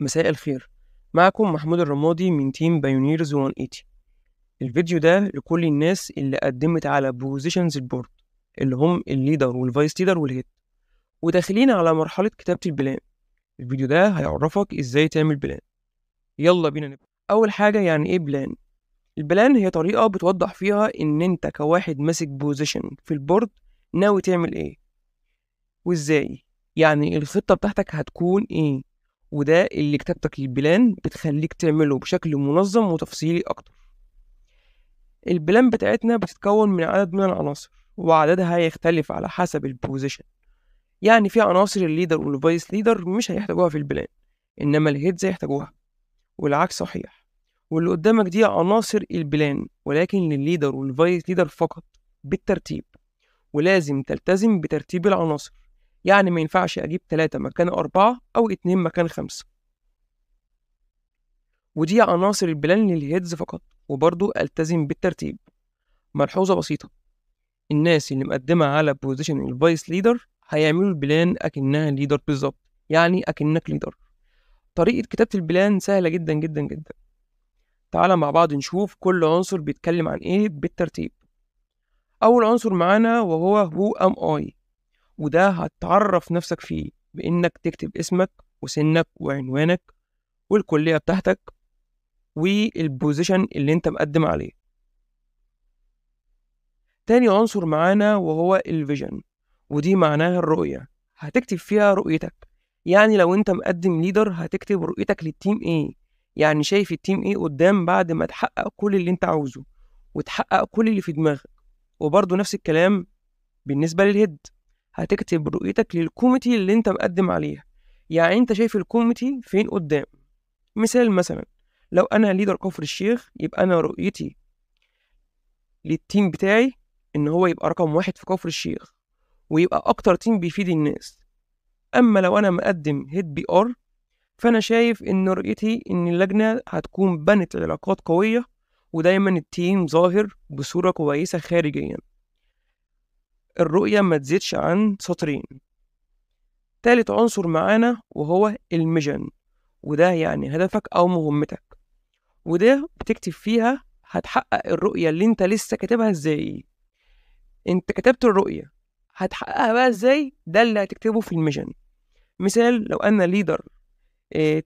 مساء الخير معكم محمود الرمادي من تيم بايونيرز 180 الفيديو ده لكل الناس اللي قدمت على بوزيشنز البورد اللي هم الليدر والفايس ليدر والهيد وداخلين على مرحلة كتابة البلان الفيديو ده هيعرفك ازاي تعمل بلان يلا بينا نبدأ أول حاجة يعني ايه بلان البلان هي طريقة بتوضح فيها إن أنت كواحد ماسك بوزيشن في البورد ناوي تعمل ايه وازاي يعني الخطة بتاعتك هتكون ايه وده اللي كتابتك للبلان بتخليك تعمله بشكل منظم وتفصيلي أكتر البلان بتاعتنا بتتكون من عدد من العناصر وعددها هيختلف على حسب البوزيشن يعني في عناصر الليدر والفايس ليدر مش هيحتاجوها في البلان إنما الهيدز هيحتاجوها والعكس صحيح واللي قدامك دي عناصر البلان ولكن للليدر والفايس ليدر فقط بالترتيب ولازم تلتزم بترتيب العناصر يعني ما ينفعش أجيب تلاتة مكان أربعة أو اتنين مكان خمسة ودي عناصر البلان للهيدز فقط وبرضو ألتزم بالترتيب ملحوظة بسيطة الناس اللي مقدمة على بوزيشن الفايس ليدر هيعملوا البلان أكنها ليدر بالظبط يعني أكنك ليدر طريقة كتابة البلان سهلة جدا جدا جدا تعالى مع بعض نشوف كل عنصر بيتكلم عن إيه بالترتيب أول عنصر معانا وهو هو أم أي وده هتعرف نفسك فيه بإنك تكتب اسمك وسنك وعنوانك والكلية بتاعتك والبوزيشن اللي انت مقدم عليه تاني عنصر معانا وهو الفيجن ودي معناها الرؤية هتكتب فيها رؤيتك يعني لو انت مقدم ليدر هتكتب رؤيتك للتيم ايه يعني شايف التيم ايه قدام بعد ما تحقق كل اللي انت عاوزه وتحقق كل اللي في دماغك وبرضه نفس الكلام بالنسبة للهيد هتكتب رؤيتك للكوميتي اللي انت مقدم عليها يعني انت شايف الكوميتي فين قدام مثال مثلا لو انا ليدر كفر الشيخ يبقى انا رؤيتي للتيم بتاعي ان هو يبقى رقم واحد في كفر الشيخ ويبقى اكتر تيم بيفيد الناس اما لو انا مقدم هيد بي ار فانا شايف ان رؤيتي ان اللجنه هتكون بنت علاقات قويه ودايما التيم ظاهر بصوره كويسه خارجيا الرؤية ما تزيدش عن سطرين تالت عنصر معانا وهو الميجن وده يعني هدفك أو مهمتك وده بتكتب فيها هتحقق الرؤية اللي انت لسه كاتبها ازاي انت كتبت الرؤية هتحققها بقى ازاي ده اللي هتكتبه في الميجن مثال لو انا ليدر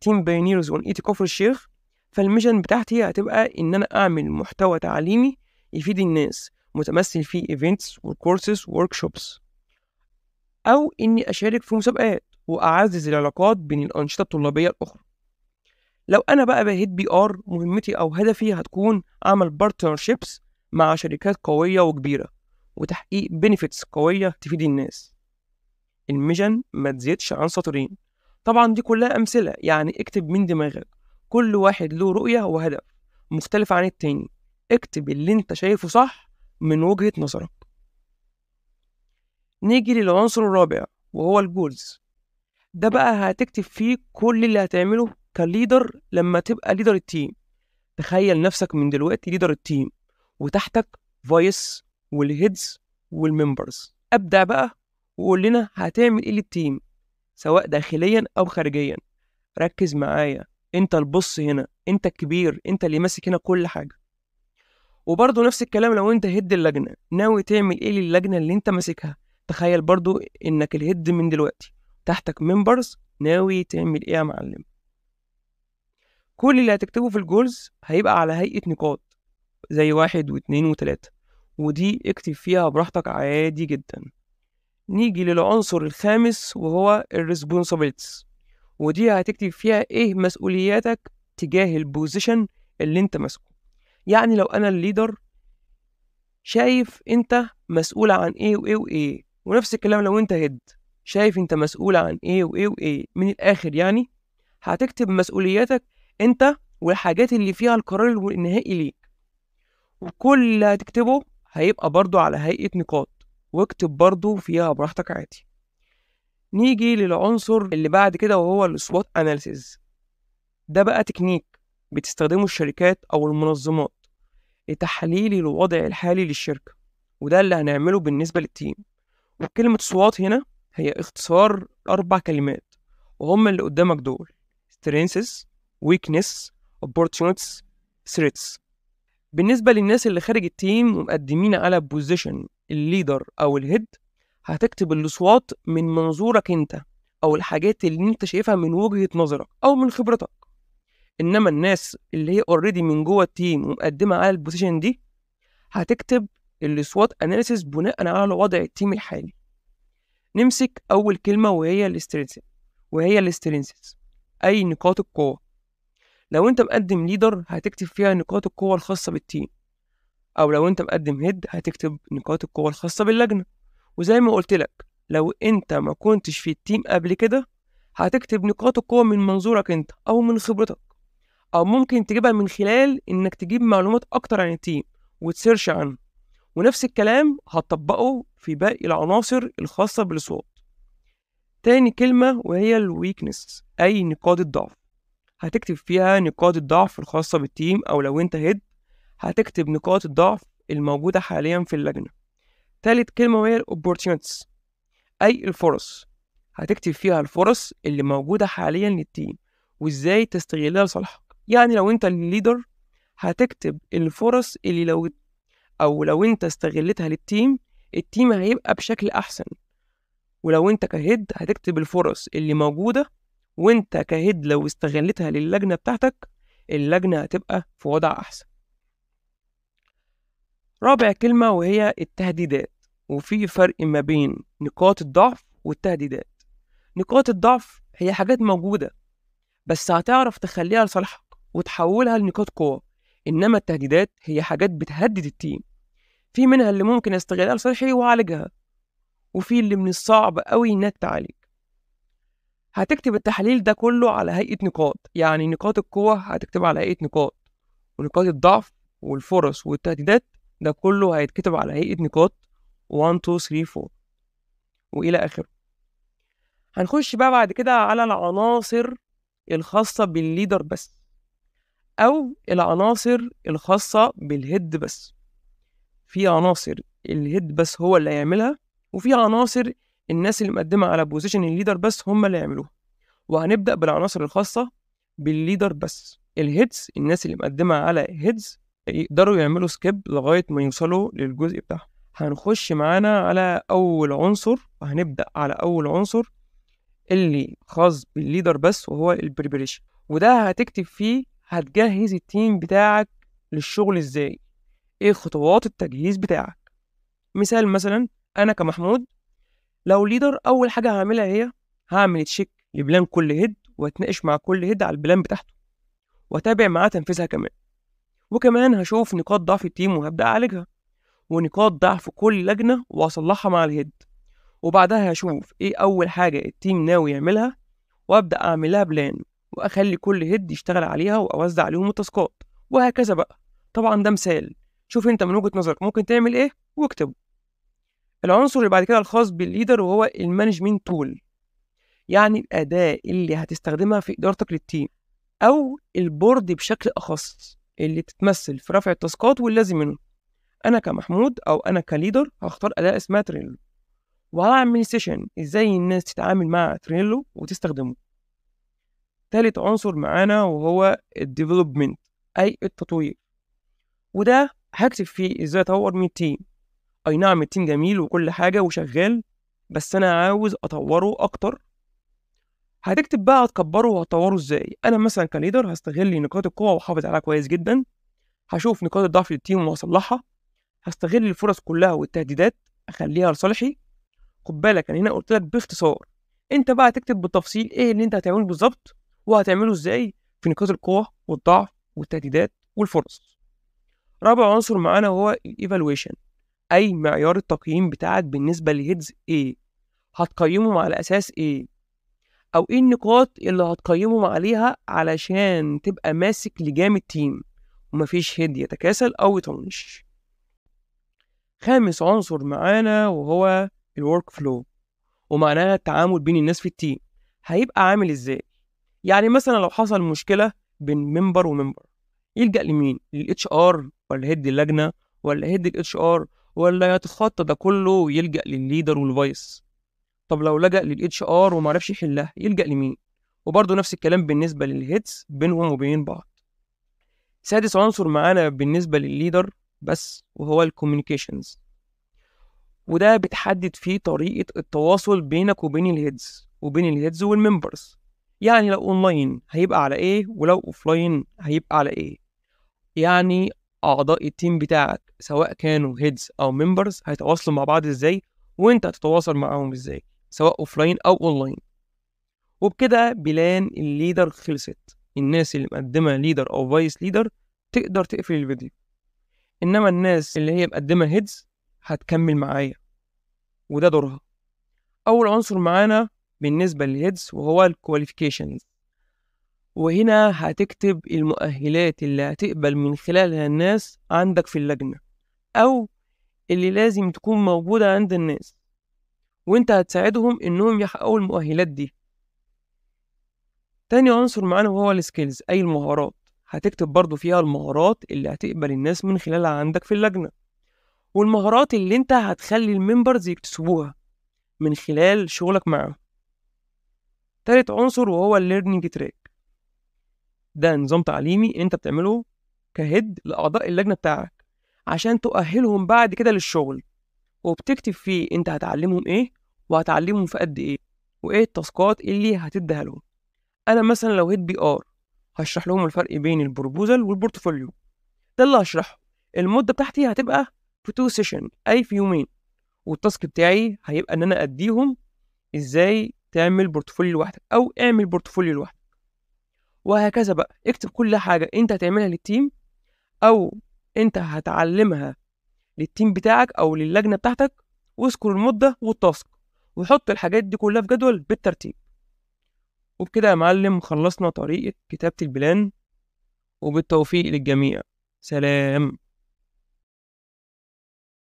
تيم بايونيرز وان ايتي كفر الشيخ فالميجن بتاعتي هتبقى ان انا اعمل محتوى تعليمي يفيد الناس متمثل في ايفنتس وكورسز وورك شوبس او اني اشارك في مسابقات واعزز العلاقات بين الانشطه الطلابيه الاخرى لو انا بقى بهيد بي ار مهمتي او هدفي هتكون اعمل بارتنرشيبس مع شركات قويه وكبيره وتحقيق بنفيتس قويه تفيد الناس الميجن ما تزيدش عن سطرين طبعا دي كلها امثله يعني اكتب من دماغك كل واحد له رؤيه وهدف مختلف عن التاني اكتب اللي انت شايفه صح من وجهة نظرك نيجي للعنصر الرابع وهو الجولز ده بقى هتكتب فيه كل اللي هتعمله كليدر لما تبقى ليدر التيم تخيل نفسك من دلوقتي ليدر التيم وتحتك فايس والهيدز والممبرز ابدع بقى وقول لنا هتعمل ايه للتيم سواء داخليا او خارجيا ركز معايا انت البص هنا انت الكبير انت اللي ماسك هنا كل حاجه وبرضه نفس الكلام لو انت هيد اللجنه ناوي تعمل ايه للجنه اللي انت ماسكها تخيل برضه انك الهيد من دلوقتي تحتك ممبرز ناوي تعمل ايه يا معلم كل اللي هتكتبه في الجولز هيبقى على هيئه نقاط زي واحد واتنين وتلاتة ودي اكتب فيها براحتك عادي جدا نيجي للعنصر الخامس وهو الريسبونسابيلتيز ودي هتكتب فيها ايه مسؤولياتك تجاه البوزيشن اللي انت ماسكه يعني لو انا الليدر شايف انت مسؤول عن ايه وايه وايه ونفس الكلام لو انت هيد شايف انت مسؤول عن ايه وايه وايه من الاخر يعني هتكتب مسؤولياتك انت والحاجات اللي فيها القرار النهائي ليك وكل اللي هتكتبه هيبقى برضو على هيئة نقاط واكتب برضو فيها براحتك عادي نيجي للعنصر اللي بعد كده وهو السوات اناليسيز ده بقى تكنيك بتستخدمه الشركات او المنظمات لتحليل الوضع الحالي للشركة وده اللي هنعمله بالنسبة للتيم وكلمة SWOT هنا هي اختصار أربع كلمات وهم اللي قدامك دول strengths weakness opportunities threats بالنسبة للناس اللي خارج التيم ومقدمين على بوزيشن الليدر أو الهيد هتكتب الأصوات من منظورك أنت أو الحاجات اللي أنت شايفها من وجهة نظرك أو من خبرتك انما الناس اللي هي اوريدي من جوه التيم ومقدمه على البوزيشن دي هتكتب السوات اناليسيس بناء على وضع التيم الحالي نمسك اول كلمه وهي الاسترينس وهي الاسترينس اي نقاط القوه لو انت مقدم ليدر هتكتب فيها نقاط القوه الخاصه بالتيم او لو انت مقدم هيد هتكتب نقاط القوه الخاصه باللجنه وزي ما قلت لك لو انت ما كنتش في التيم قبل كده هتكتب نقاط القوه من منظورك انت او من خبرتك او ممكن تجيبها من خلال انك تجيب معلومات اكتر عن التيم وتسيرش عنه ونفس الكلام هتطبقه في باقي العناصر الخاصة بالصوت تاني كلمة وهي الويكنس أي نقاط الضعف هتكتب فيها نقاط الضعف الخاصة بالتيم أو لو أنت هيد هتكتب نقاط الضعف الموجودة حاليا في اللجنة تالت كلمة وهي opportunities أي الفرص هتكتب فيها الفرص اللي موجودة حاليا للتيم وإزاي تستغلها لصالحك يعني لو انت الليدر هتكتب الفرص اللي لو او لو انت استغلتها للتيم التيم هيبقى بشكل احسن ولو انت كهيد هتكتب الفرص اللي موجوده وانت كهيد لو استغلتها للجنه بتاعتك اللجنه هتبقى في وضع احسن رابع كلمه وهي التهديدات وفي فرق ما بين نقاط الضعف والتهديدات نقاط الضعف هي حاجات موجوده بس هتعرف تخليها لصالحك وتحولها لنقاط قوة إنما التهديدات هي حاجات بتهدد التيم في منها اللي ممكن استغلها لصالحي وأعالجها وفي اللي من الصعب أوي إنها تعالج هتكتب التحليل ده كله على هيئة نقاط يعني نقاط القوة هتكتبها على هيئة نقاط ونقاط الضعف والفرص والتهديدات ده كله هيتكتب على هيئة نقاط 1 2 3 4 وإلى آخره هنخش بقى بعد كده على العناصر الخاصة بالليدر بس أو العناصر الخاصة بالهيد بس في عناصر الهيد بس هو اللي هيعملها وفي عناصر الناس اللي مقدمة على بوزيشن الليدر بس هم اللي هيعملوها وهنبدأ بالعناصر الخاصة بالليدر بس الهيدز الناس اللي مقدمة على هيدز يقدروا يعملوا سكيب لغاية ما يوصلوا للجزء بتاعهم هنخش معانا على أول عنصر وهنبدأ على أول عنصر اللي خاص بالليدر بس وهو البريبريشن وده هتكتب فيه هتجهز التيم بتاعك للشغل ازاي ايه خطوات التجهيز بتاعك مثال مثلا انا كمحمود لو ليدر اول حاجه هعملها هي هعمل تشيك لبلان كل هيد واتناقش مع كل هيد على البلان بتاعته واتابع معاه تنفيذها كمان وكمان هشوف نقاط ضعف التيم وهبدا اعالجها ونقاط ضعف كل لجنه واصلحها مع الهيد وبعدها هشوف ايه اول حاجه التيم ناوي يعملها وابدا اعملها بلان واخلي كل هيد يشتغل عليها واوزع عليهم التاسكات وهكذا بقى طبعا ده مثال شوف انت من وجهه نظرك ممكن تعمل ايه واكتبه العنصر اللي بعد كده الخاص بالليدر وهو المانجمنت تول يعني الاداه اللي هتستخدمها في ادارتك للتيم او البورد بشكل اخص اللي تتمثل في رفع التاسكات واللازم منه انا كمحمود او انا كليدر هختار اداه اسمها تريلو وهعمل سيشن ازاي الناس تتعامل مع تريلو وتستخدمه تالت عنصر معانا وهو الديفلوبمنت أي التطوير وده هكتب فيه إزاي أطور من التيم أي نعم التيم جميل وكل حاجة وشغال بس أنا عاوز أطوره أكتر هتكتب بقى هتكبره وهتطوره إزاي أنا مثلا كليدر هستغل نقاط القوة وأحافظ عليها كويس جدا هشوف نقاط الضعف للتيم وهصلحها هستغل الفرص كلها والتهديدات أخليها لصالحي خد بالك أنا هنا قلت لك باختصار أنت بقى تكتب بالتفصيل إيه اللي أنت هتعمله بالظبط وهتعمله ازاي في نقاط القوة والضعف والتهديدات والفرص رابع عنصر معانا هو الايفالويشن اي معيار التقييم بتاعك بالنسبة لهيدز ايه هتقيمهم على اساس ايه او ايه النقاط اللي هتقيمهم عليها علشان تبقى ماسك لجام التيم ومفيش هيد يتكاسل او يطنش خامس عنصر معانا وهو الورك فلو ومعناها التعامل بين الناس في التيم هيبقى عامل ازاي يعني مثلا لو حصل مشكله بين منبر ومنبر يلجا لمين للاتش ار ولا هيد اللجنه ولا هيد الاتش ار ولا يتخطى ده كله ويلجا للليدر والفايس طب لو لجا للاتش ار وما عرفش يحلها يلجا لمين وبرضه نفس الكلام بالنسبه للهيدز بينهم وبين بعض سادس عنصر معانا بالنسبه للليدر بس وهو الكوميونيكيشنز وده بتحدد فيه طريقه التواصل بينك وبين الهيدز وبين الهيدز والممبرز يعني لو اونلاين هيبقى على ايه ولو اوفلاين هيبقى على ايه يعني اعضاء التيم بتاعك سواء كانوا هيدز او ممبرز هيتواصلوا مع بعض ازاي وانت هتتواصل معاهم ازاي سواء اوفلاين او اونلاين وبكده بلان الليدر خلصت الناس اللي مقدمه ليدر او فايس ليدر تقدر تقفل الفيديو انما الناس اللي هي مقدمه هيدز هتكمل معايا وده دورها اول عنصر معانا بالنسبة للهيدز وهو الكواليفيكيشنز وهنا هتكتب المؤهلات اللي هتقبل من خلالها الناس عندك في اللجنة أو اللي لازم تكون موجودة عند الناس وانت هتساعدهم انهم يحققوا المؤهلات دي تاني عنصر معانا وهو السكيلز أي المهارات هتكتب برضو فيها المهارات اللي هتقبل الناس من خلالها عندك في اللجنة والمهارات اللي انت هتخلي الممبرز يكتسبوها من خلال شغلك معاهم تالت عنصر وهو الليرنينج تراك ده نظام تعليمي انت بتعمله كهد لاعضاء اللجنه بتاعك عشان تؤهلهم بعد كده للشغل وبتكتب فيه انت هتعلمهم ايه وهتعلمهم في قد ايه وايه التاسكات اللي هتديها لهم انا مثلا لو هيد بي ار هشرح لهم الفرق بين البروبوزال والبورتفوليو ده اللي هشرحه المده بتاعتي هتبقى في تو سيشن اي في يومين والتاسك بتاعي هيبقى ان انا اديهم ازاي تعمل بورتفوليو لوحدك او اعمل بورتفوليو لوحدك وهكذا بقى اكتب كل حاجه انت هتعملها للتيم او انت هتعلمها للتيم بتاعك او للجنه بتاعتك واذكر المده والتاسك وحط الحاجات دي كلها في جدول بالترتيب وبكده يا معلم خلصنا طريقه كتابه البلان وبالتوفيق للجميع سلام